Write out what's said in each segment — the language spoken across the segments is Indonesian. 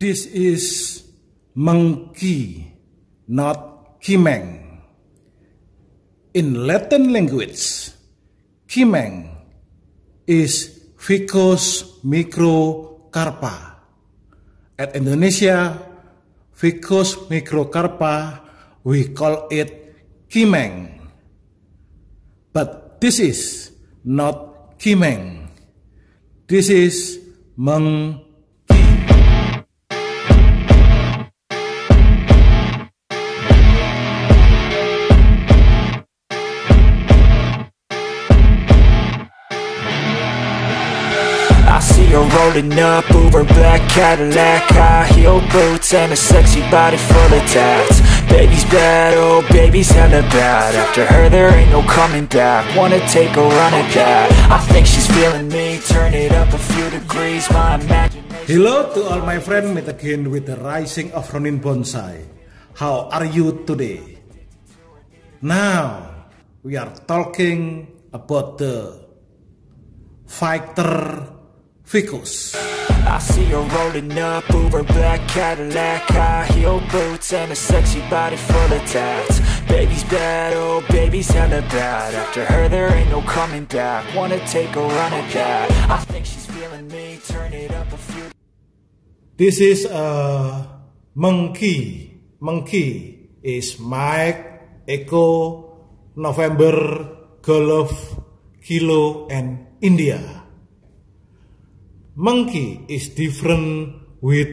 This is monkey, not kimeng. In Latin language, kimeng is Ficus microcarpa. At Indonesia, Ficus microcarpa, we call it kimeng. But this is not kimeng. This is meng rolling up over black Cadillac High heel boots and a sexy body full of tats Baby's bad, oh baby's hella bad After her there ain't no coming back Wanna take a run at that I think she's feeling me Turn it up a few degrees My imagination Hello to all my friends Meet again with the rising of Ronin Bonsai How are you today? Now we are talking about the fighter Ficus. I see her rolling up, over black Cadillac High heel boots and a sexy body full of tats Baby's bad, oh baby's hella bad After her there ain't no coming back Wanna take a run at that I think she's feeling me, turn it up a few This is a uh, Monkey Monkey is Mike, Echo, November, Golf, Kilo and India Monkey is different with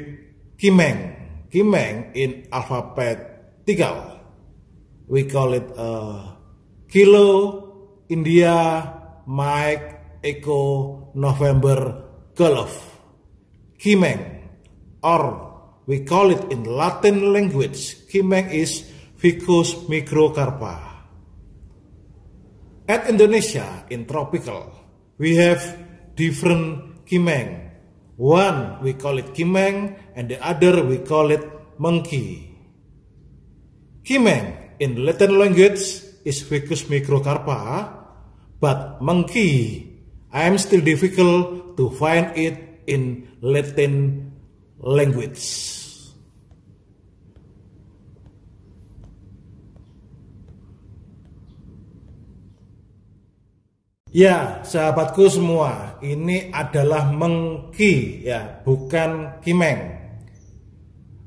Kimeng. Kimeng in alphabet tiga, We call it uh, Kilo, India, Mike, Echo, November, Golf. Kimeng or we call it in Latin language, Kimeng is Ficus microcarpa. At Indonesia, in tropical, we have different kimeng. One we call it kimeng and the other we call it monkey. Kimeng in Latin language is Ficus microcarpa, but monkey I am still difficult to find it in Latin language. Ya, sahabatku semua, ini adalah mengki ya, bukan kimeng.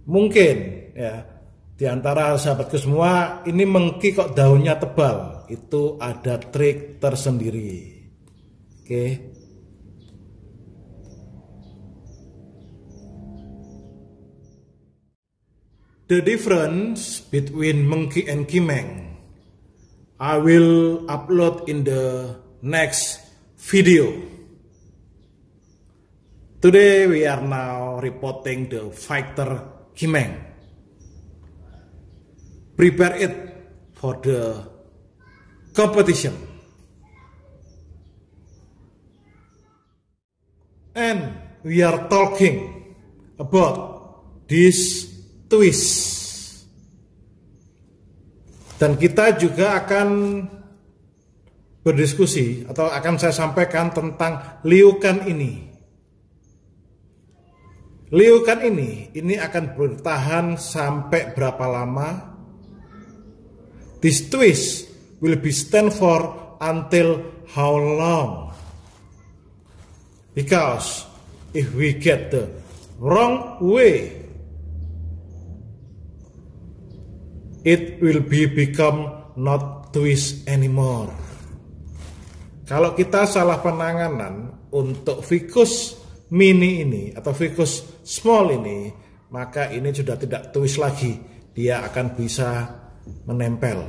Mungkin ya, di antara sahabatku semua ini mengki kok daunnya tebal, itu ada trik tersendiri. Oke. The difference between mengki and kimeng. I will upload in the next video. Today we are now reporting the fighter Kimeng. Prepare it for the competition. And we are talking about this twist. Dan kita juga akan berdiskusi atau akan saya sampaikan tentang liukan ini. Liukan ini, ini akan bertahan sampai berapa lama? This twist will be stand for until how long? Because if we get the wrong way, it will be become not twist anymore. Kalau kita salah penanganan untuk fikus mini ini atau fikus small ini, maka ini sudah tidak tuis lagi. Dia akan bisa menempel.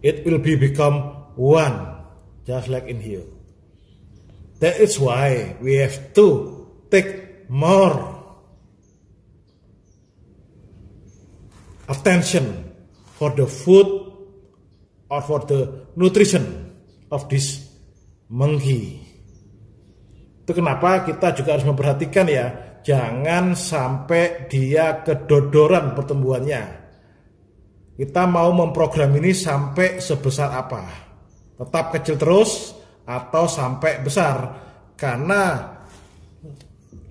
It will be become one, just like in here. That is why we have to take more attention for the food or for the nutrition of this menghi. Itu kenapa kita juga harus memperhatikan ya, jangan sampai dia kedodoran pertumbuhannya. Kita mau memprogram ini sampai sebesar apa? Tetap kecil terus atau sampai besar? Karena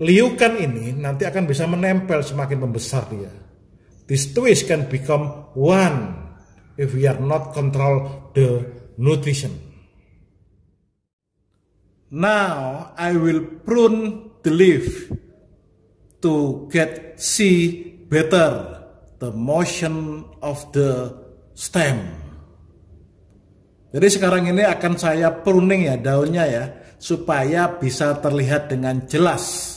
liukan ini nanti akan bisa menempel semakin membesar dia. This twist can become one if we are not control the nutrition. Now I will prune the leaf to get see better the motion of the stem. Jadi sekarang ini akan saya pruning ya daunnya ya supaya bisa terlihat dengan jelas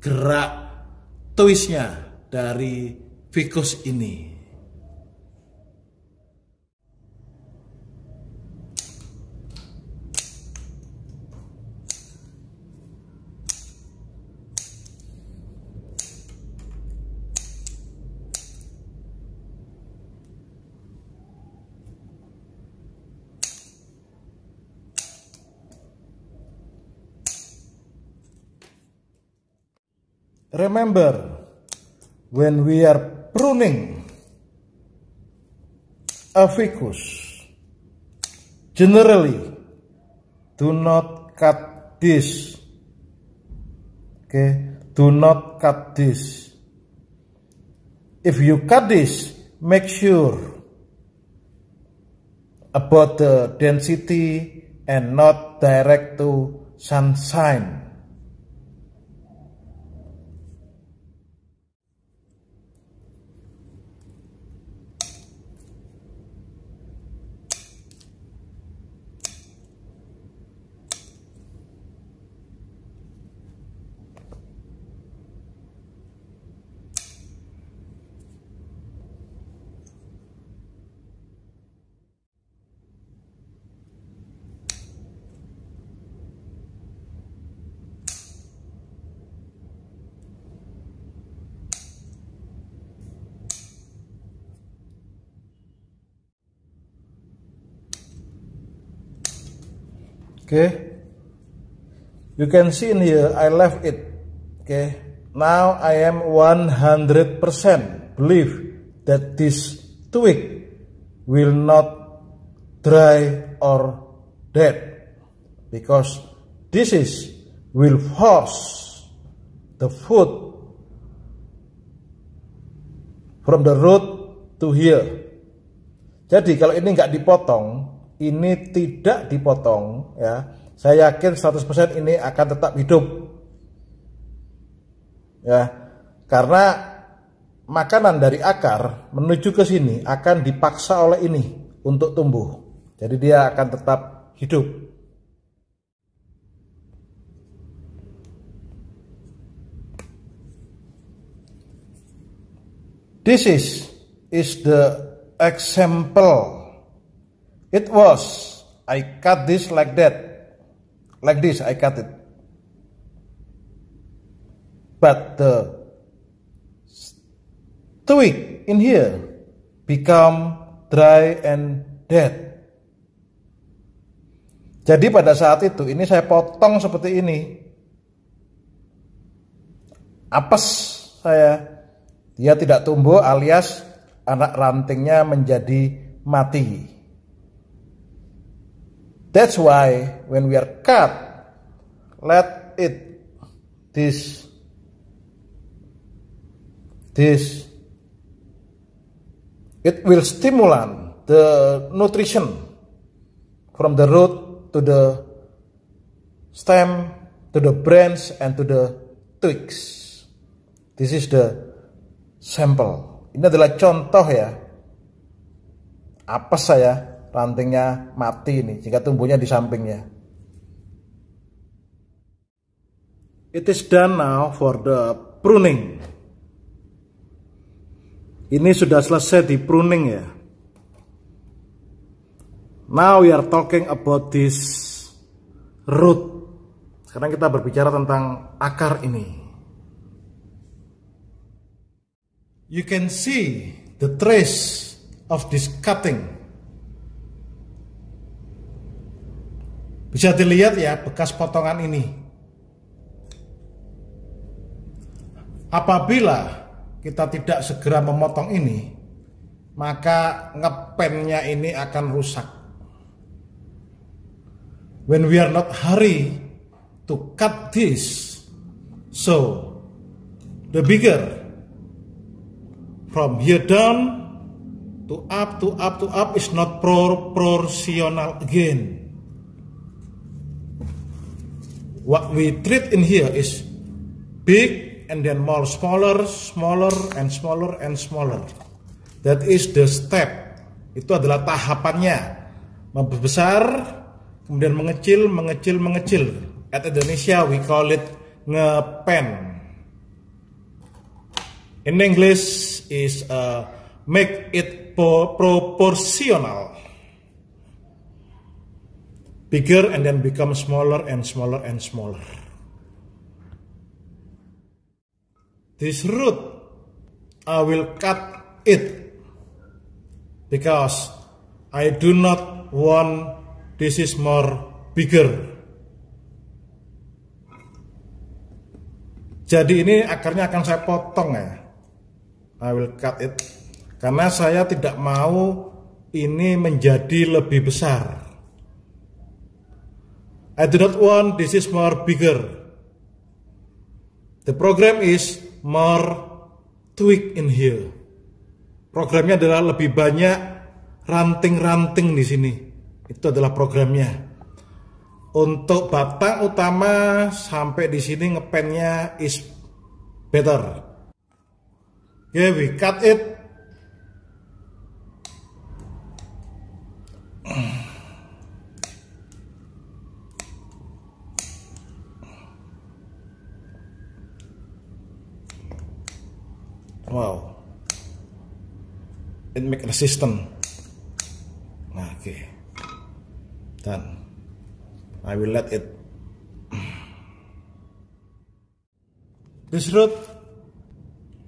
gerak twistnya dari ficus ini. Remember, when we are pruning a ficus, generally do not cut this. Okay, do not cut this. If you cut this, make sure about the density and not direct to sunshine. Okay. You can see in here, I left it. Okay. Now I am 100% believe that this twig will not dry or dead. Because this is will force the food from the root to here. Jadi kalau ini nggak dipotong, ini tidak dipotong ya saya yakin 100% ini akan tetap hidup ya karena makanan dari akar menuju ke sini akan dipaksa oleh ini untuk tumbuh jadi dia akan tetap hidup this is is the example It was. I cut this like that. Like this, I cut it. But the twig in here become dry and dead. Jadi pada saat itu ini saya potong seperti ini. Apes saya. Dia tidak tumbuh alias anak rantingnya menjadi mati. That's why when we are cut, let it this this it will stimulate the nutrition from the root to the stem to the branch and to the twigs. This is the sample. Ini adalah contoh ya. Apa saya? rantingnya mati ini, jika tumbuhnya di sampingnya. It is done now for the pruning. Ini sudah selesai di pruning ya. Now we are talking about this root. Sekarang kita berbicara tentang akar ini. You can see the trace of this cutting Bisa dilihat ya bekas potongan ini. Apabila kita tidak segera memotong ini, maka ngepennya ini akan rusak. When we are not hurry to cut this, so the bigger from here down to up to up to up is not proportional again what we treat in here is big and then more smaller, smaller and smaller and smaller. That is the step. Itu adalah tahapannya. Membesar, kemudian mengecil, mengecil, mengecil. At Indonesia we call it ngepen. In English is uh, make it proportional bigger and then become smaller and smaller and smaller. This root, I will cut it because I do not want this is more bigger. Jadi ini akarnya akan saya potong ya. I will cut it. Karena saya tidak mau ini menjadi lebih besar. I do not want this is more bigger. The program is more tweak in here. Programnya adalah lebih banyak ranting-ranting di sini. Itu adalah programnya. Untuk batang utama sampai di sini ngepennya is better. Okay, we cut it it make resistant nah okay Dan I will let it this root,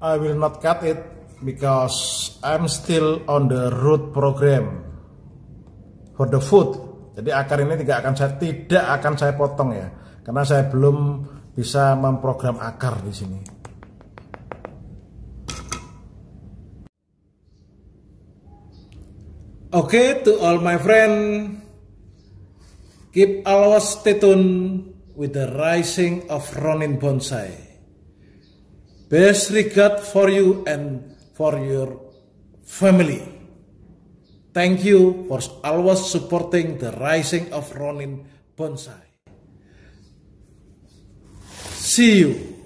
I will not cut it because I'm still on the root program for the food jadi akar ini tidak akan saya tidak akan saya potong ya karena saya belum bisa memprogram akar di sini Okay, to all my friend, keep always stay tuned with the rising of Ronin Bonsai. Best regard for you and for your family. Thank you for always supporting the rising of Ronin Bonsai. See you.